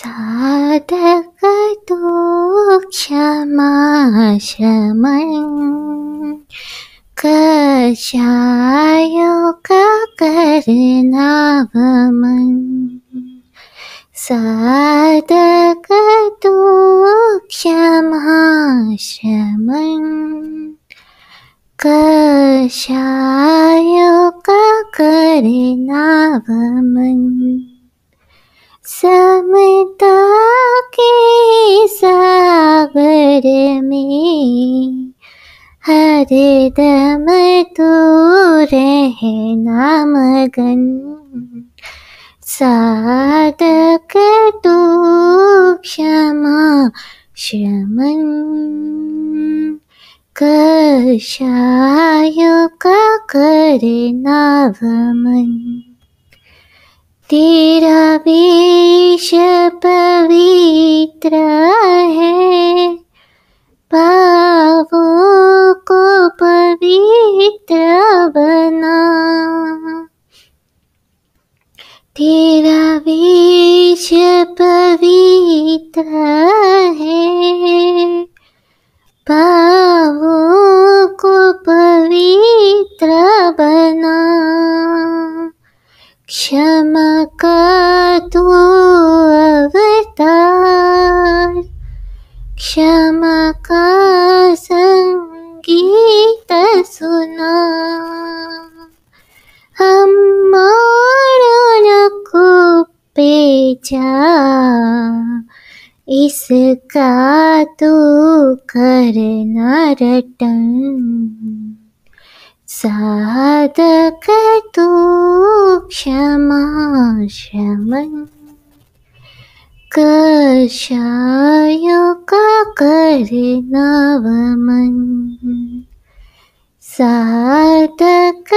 舍得个多，吃嘛吃嘛，个下有家个人纳福门。舍得个多，吃嘛吃嘛，个下有家个人纳福门。समता के सागर में हर दम रहे रहना मगन साधक तू क्षमा श्रमण कषाय का करना वमन तेरा वेश पवित्र है पावो को पवित्र बना तेरा वेश पवित्र जिसका तू करना रटन साधक तू क्षमा शमन कषायों का कर नवमन साधक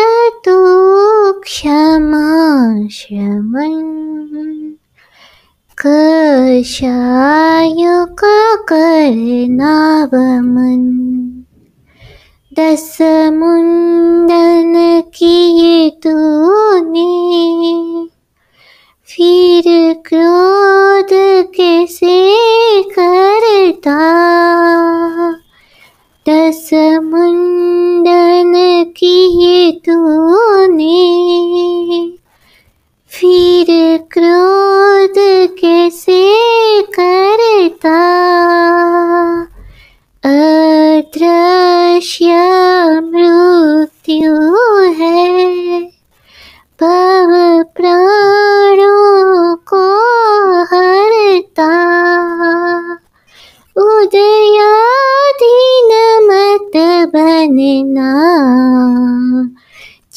दुनिया का दस मुंडन किए तूने फिर क्रोध कैसे करता दस मुंडन बनेना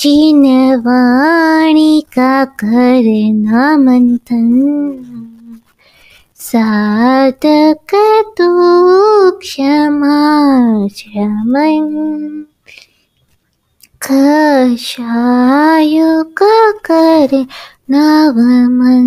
चिनवाणी का कर नाम सादक साकतु क्षमा कषायु का कर नवमन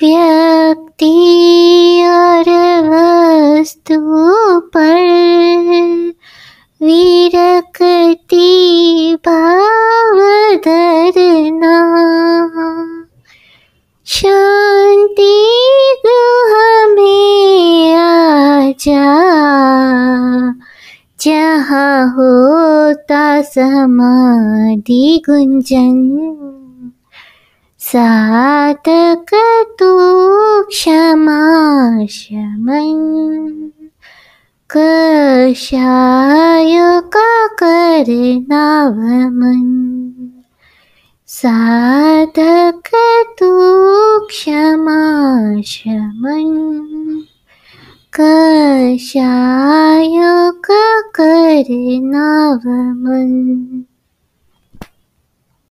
व्यक्ति और वस्तु पर विरक्ति भाव धरना शांति गृह में आजा जहाँ होता समाधि गुंजन साधकतु क्षमाशम कश्याकर्व साधकतुः क्षमाशम कषाय ककर्व